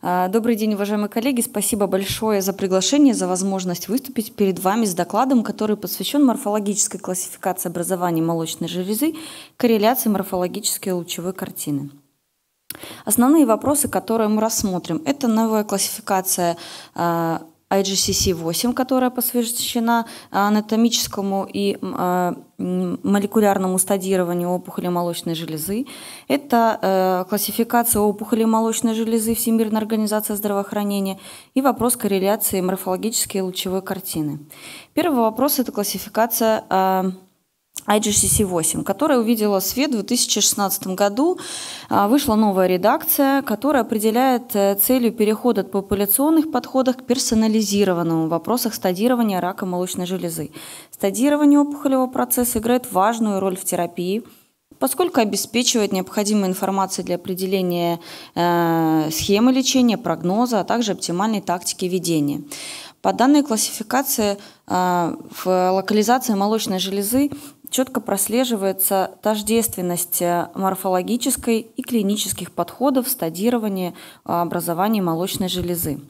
А, добрый день, уважаемые коллеги. Спасибо большое за приглашение, за возможность выступить перед вами с докладом, который посвящен морфологической классификации образования молочной железы, корреляции морфологической лучевой картины. Основные вопросы, которые мы рассмотрим, это новая классификация а, IGCC-8, которая посвящена а, анатомическому и а, молекулярному стадированию опухоли молочной железы. Это э, классификация опухоли молочной железы Всемирной организации здравоохранения и вопрос корреляции морфологической и лучевой картины. Первый вопрос – это классификация а, IGCC8, которая увидела свет в 2016 году. А, вышла новая редакция, которая определяет э, целью переход от популяционных подходов к персонализированному в вопросах стадирования рака молочной железы. Стадирование опухолевого процесса играет важную роль в терапии, поскольку обеспечивает необходимую информацию для определения э, схемы лечения, прогноза, а также оптимальной тактики ведения. По данной классификации э, в локализации молочной железы четко прослеживается тождественность э, морфологической и клинических подходов стадирования а, образования молочной железы.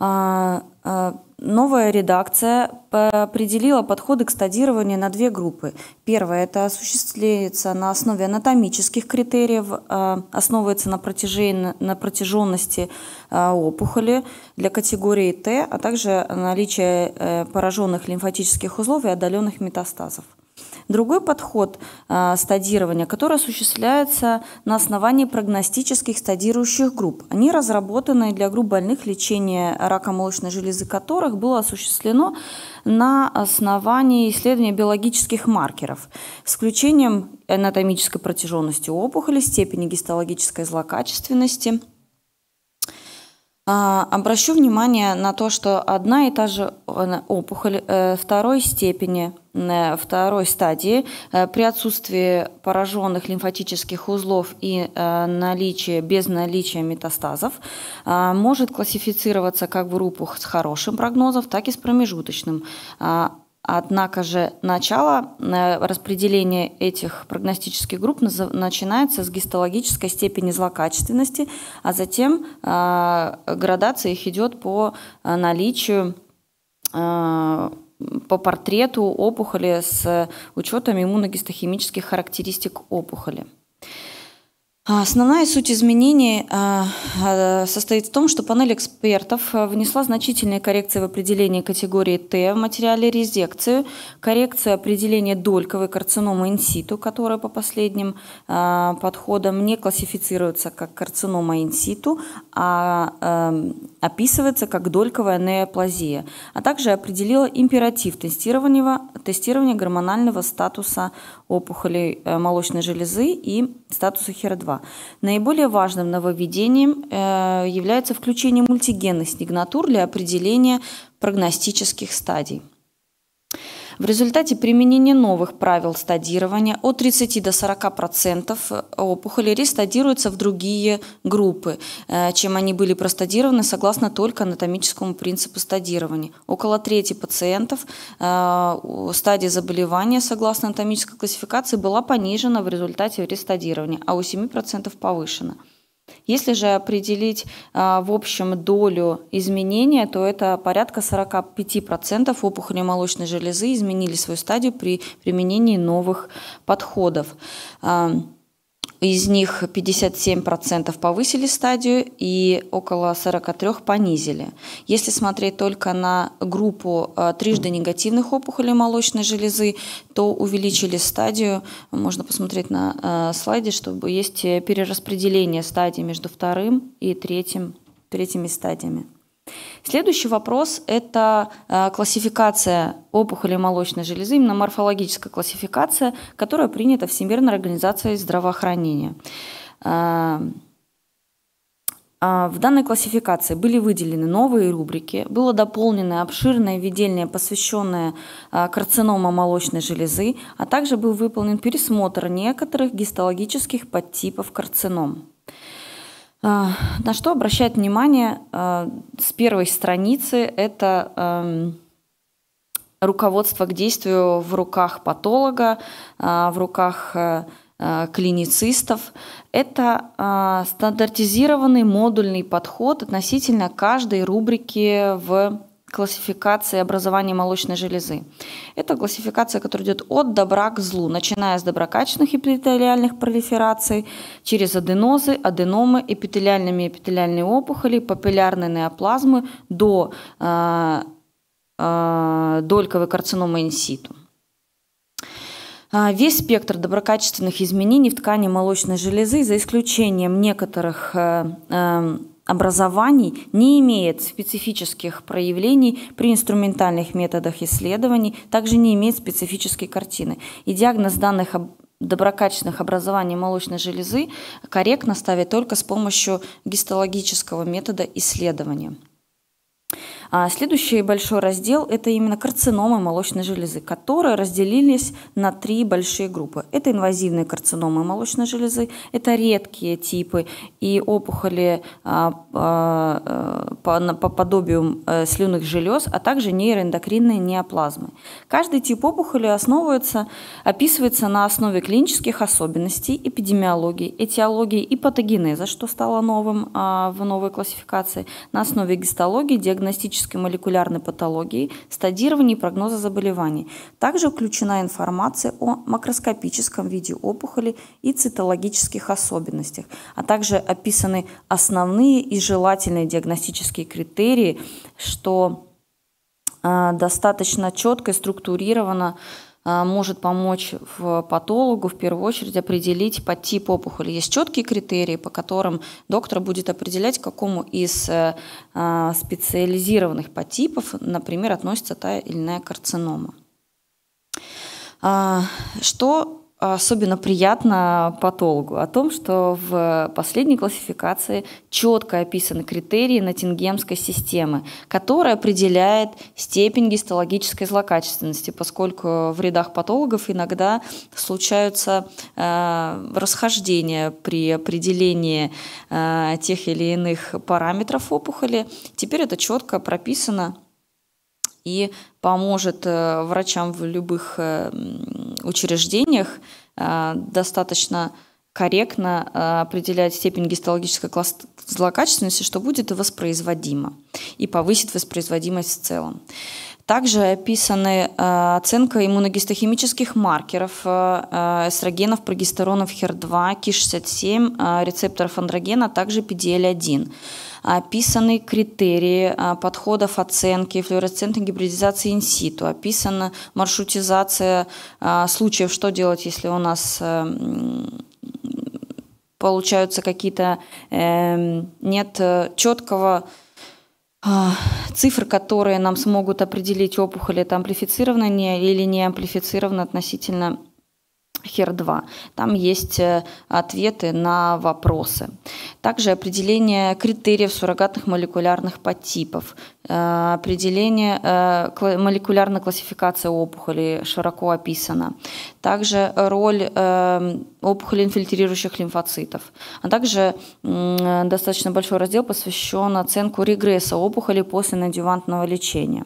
А, а, Новая редакция определила подходы к стадированию на две группы. Первая – это осуществляется на основе анатомических критериев, а, основывается на, протяжении, на протяженности а, опухоли для категории Т, а также наличие э, пораженных лимфатических узлов и отдаленных метастазов. Другой подход э, стадирования, который осуществляется на основании прогностических стадирующих групп. Они разработаны для групп больных, лечение рака молочной железы которых было осуществлено на основании исследования биологических маркеров с включением анатомической протяженности опухоли, степени гистологической злокачественности – а, обращу внимание на то, что одна и та же э, опухоль э, второй степени, э, второй стадии при отсутствии пораженных лимфатических узлов и наличии, без наличия метастазов может классифицироваться как в группу с хорошим прогнозом, так и с промежуточным. А, Однако же начало э, распределения этих прогностических групп начинается с гистологической степени злокачественности, а затем э, градация их идет по э, наличию по портрету опухоли с учетом иммуногистохимических характеристик опухоли. А основная суть изменений а, а, состоит в том, что панель экспертов внесла значительные коррекции в определение категории Т в материале резекцию, коррекцию определения дольковой карциномы инситу, которая по последним подходам не классифицируется как карцинома инситу, а описывается как дольковая неоплазия, а также определила императив тестирования, тестирования гормонального статуса опухолей э, молочной железы и статуса хера 2 лекарства. Наиболее важным нововведением э, является включение мультигенных сигнатур для определения прогностических стадий. В результате применения новых правил стадирования от 30 до 40% процентов э, опухолей рестадируются в другие группы, э, чем они были простадированы согласно только анатомическому принципу стадирования. Около трети пациентов э, стадия заболевания согласно анатомической классификации была понижена в результате рестадирования, а у 7% процентов повышена. Если же определить а, в общем долю изменения, то это порядка 45% опухоли молочной железы изменили свою стадию при применении новых подходов. А, из них 57% повысили стадию и около 43% понизили. Если смотреть только на группу э, трижды негативных опухолей молочной железы, то увеличили стадию, можно посмотреть на э, слайде, чтобы есть перераспределение стадий между вторым и третьим, третьими стадиями. Следующий вопрос – это э, классификация опухоли молочной железы, именно морфологическая классификация, которая принята Всемирной организацией здравоохранения. Э, а в данной классификации были выделены новые рубрики, было дополнено обширное введение, посвященное э, карцинома молочной железы, а также был выполнен пересмотр некоторых гистологических подтипов карцином. А, на что обращать внимание а, с первой страницы – это эм, руководство к действию в руках патолога, а, в руках э, э, клиницистов. Это стандартизированный модульный подход относительно каждой рубрики в классификации образования молочной железы. Это классификация, которая идет от добра к злу, начиная с доброкачественных эпителиальных пролифераций, через аденозы, аденомы, эпителиальными и эпителиальные опухоли, папиллярные неоплазмы до э, э, дольковой карциномы инситу. А, весь спектр доброкачественных изменений в ткани молочной железы, за исключением некоторых э, э образований не имеет специфических проявлений при инструментальных методах исследований, также не имеет специфической картины. И диагноз данных доброкачественных образований молочной железы корректно ставят только с помощью гистологического метода исследования. А следующий большой раздел – это именно карциномы молочной железы, которые разделились на три большие группы. Это инвазивные карциномы молочной железы, это редкие типы и опухоли а, а, э, по, подобию э, слюных желез, а также нейроэндокринные неоплазмы. Каждый тип опухоли основывается, описывается на основе клинических особенностей, эпидемиологии, этиологии и патогенеза, что стало новым а, в новой классификации, на основе гистологии, диагностики клинической молекулярной патологии, стадировании и прогноза заболеваний. Также включена информация о макроскопическом виде опухоли и цитологических особенностях, а также описаны основные и желательные диагностические критерии, что э, достаточно четко и структурировано а, может помочь в патологу в первую очередь определить по типу опухоли. Есть четкие критерии, по которым доктор будет определять, к какому из э, а, специализированных по типов, например, относится та или иная карцинома. А, что особенно приятно патологу о том, что в последней классификации четко описаны критерии натингемской системы, которая определяет степень гистологической злокачественности, поскольку в рядах патологов иногда случаются э, расхождения при определении э, тех или иных параметров опухоли. Теперь это четко прописано и поможет э, врачам в любых э, учреждениях э, достаточно корректно определять степень гистологической злокачественности, что будет воспроизводимо и повысит воспроизводимость в целом. Также описаны оценка иммуногистохимических маркеров эстрогенов, прогестеронов, HER2, КИ-67, рецепторов андрогена, а также PDL-1 описаны критерии а, подходов оценки флюоресцентной гибридизации инситу, описана маршрутизация а, случаев, что делать, если у нас э, получаются какие-то, э, нет э, четкого а, цифр, которые нам смогут определить опухоль это амплифицировано или не амплифицировано относительно Хер-2. Там есть э, ответы на вопросы. Также определение критериев суррогатных молекулярных подтипов, э, определение э, молекулярной классификации опухоли широко описано, также роль опухоли инфильтрирующих лимфоцитов, а также достаточно большой раздел посвящен оценку регресса опухоли после надювантного лечения.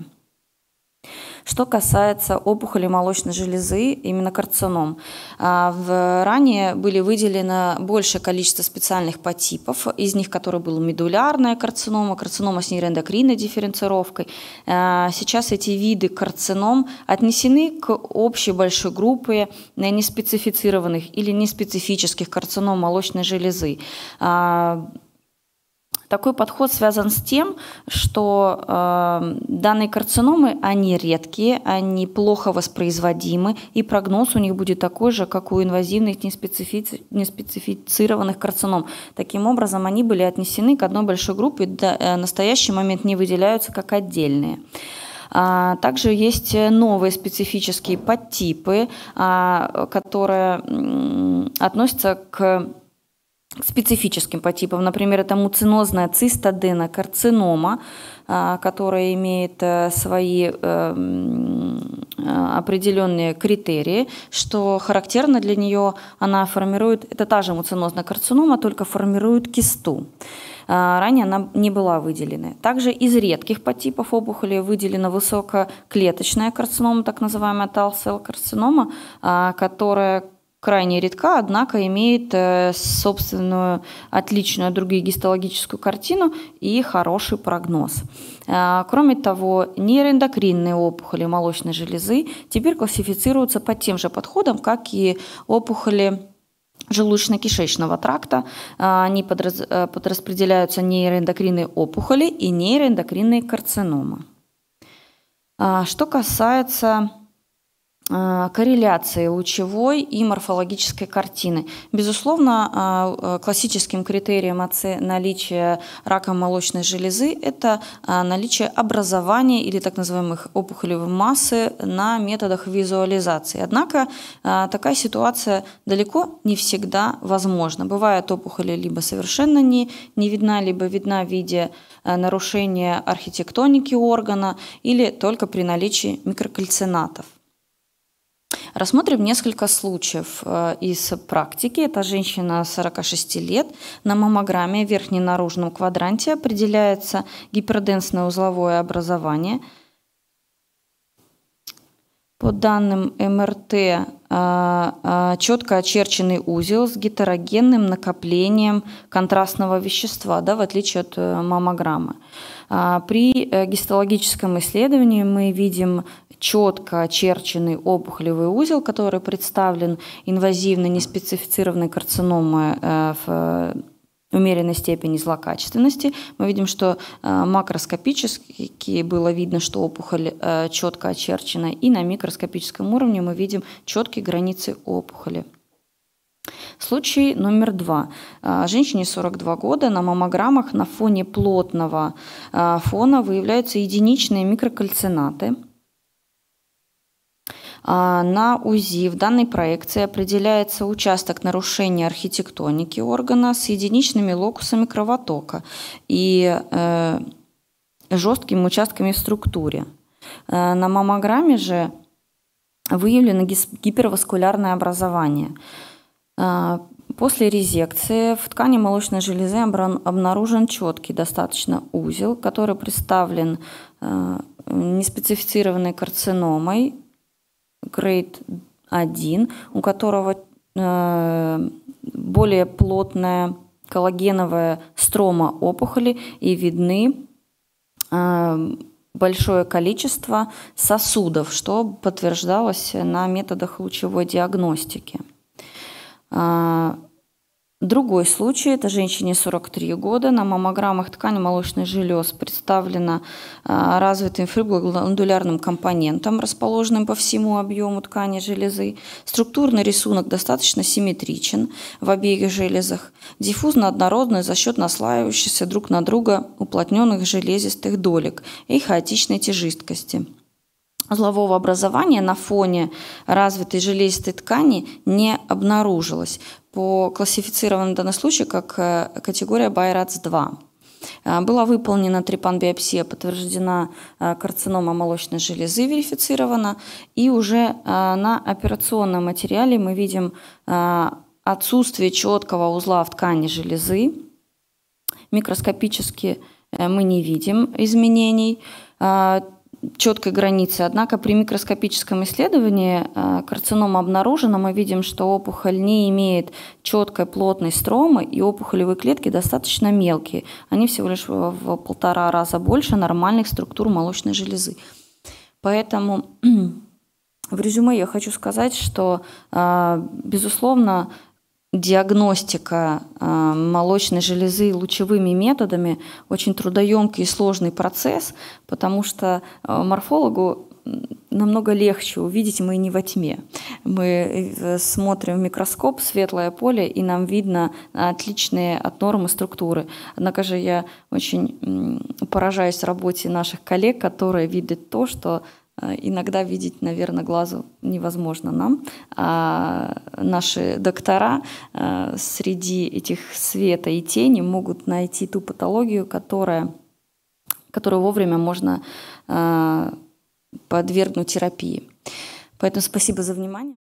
Что касается опухоли молочной железы, именно карцином, а, в, ранее были выделено большее количество специальных подтипов, из них которые была медулярная карцинома, карцинома с нейроэндокринной дифференцировкой. А, сейчас эти виды карцином отнесены к общей большой группе э, неспецифицированных или неспецифических карцином молочной железы. А, такой подход связан с тем, что э, данные карциномы, они редкие, они плохо воспроизводимы, и прогноз у них будет такой же, как у инвазивных неспецифици... неспецифицированных карцином. Таким образом, они были отнесены к одной большой группе, до э, настоящий момент не выделяются как отдельные. А, также есть э, новые специфические подтипы, а, которые относятся к специфическим по типам. Например, это муцинозная цистаденокарцинома, а, которая имеет э, свои эм, э, определенные критерии, что характерно для нее, она формирует, это та же муцинозная карцинома, только формирует кисту. А, ранее она не была выделена. Также из редких по типов опухоли выделена высококлеточная карцинома, так называемая талсел карцинома, а, которая крайне редка, однако имеет э, собственную отличную от других гистологическую картину и хороший прогноз. Э, кроме того, нейроэндокринные опухоли молочной железы теперь классифицируются под тем же подходом, как и опухоли желудочно-кишечного тракта. Э, они подраз... подраспределяются нейроэндокринные опухоли и нейроэндокринные карциномы. Что касается Э, корреляции лучевой и морфологической картины. Безусловно, э, э, классическим критерием наличия рака молочной железы это наличие образования или так называемых опухолевой массы на методах визуализации. Однако такая ситуация далеко не всегда возможна. Бывает опухоли либо совершенно не, не видна, либо видна в виде нарушения архитектоники органа или только при наличии микрокальцинатов. Рассмотрим несколько случаев э, из практики. Это женщина 46 лет. На маммограмме в верхненаружном квадранте определяется гиперденсное узловое образование. По данным МРТ, э, э, четко очерченный узел с гетерогенным накоплением контрастного вещества, да, в отличие от маммограммы. А, при гистологическом исследовании мы видим четко очерченный опухолевый узел, который представлен инвазивной неспецифицированной карциномой э, в э, умеренной степени злокачественности. Мы видим, что э, макроскопически было видно, что опухоль четко очерчена, и на микроскопическом уровне мы видим четкие границы опухоли. Случай номер два. Женщине 42 года на маммограммах на фоне плотного фона выявляются единичные микрокальцинаты – а, на УЗИ в данной проекции определяется участок нарушения архитектоники органа с единичными локусами кровотока и э, жесткими участками в структуре. Э, на маммограмме же выявлено гиперваскулярное образование. Э, после резекции в ткани молочной железы обнаружен четкий достаточно узел, который представлен неспецифицированной карциномой Grade 1, у которого э, более плотная коллагеновая строма опухоли и видны э, большое количество сосудов, что подтверждалось на методах лучевой диагностики. Э, Другой случай – это женщине 43 года. На маммограммах ткань молочной желез представлена а, развитым фиброгландулярным компонентом, расположенным по всему объему ткани железы. Структурный рисунок достаточно симметричен в обеих железах, диффузно-однородный за счет наслаивающихся друг на друга уплотненных железистых долек и хаотичной тяжисткости узлового образования на фоне развитой железистой ткани не обнаружилось. По классифицирован данный случай как э, категория Байрац-2. Э, была выполнена трепанбиопсия, подтверждена э, карцинома молочной железы, верифицирована. И уже на операционном материале мы видим отсутствие четкого узла в ткани железы. Микроскопически мы не видим изменений четкой границы. Однако при микроскопическом исследовании э, карцинома обнаружена, мы видим, что опухоль не имеет четкой плотной стромы, и опухолевые клетки достаточно мелкие. Они всего лишь в полтора раза больше нормальных структур молочной железы. Поэтому в резюме я хочу сказать, что, э, безусловно, диагностика э, молочной железы лучевыми методами очень трудоемкий и сложный процесс, потому что э, морфологу намного легче увидеть, мы не во тьме. Мы э, смотрим в микроскоп, светлое поле, и нам видно отличные от нормы структуры. Однако же я очень поражаюсь работе наших коллег, которые видят то, что Э, иногда видеть, наверное, глазу невозможно нам. А наши доктора э, среди этих света и тени могут найти ту патологию, которая, которую вовремя можно э, подвергнуть терапии. Поэтому спасибо за внимание.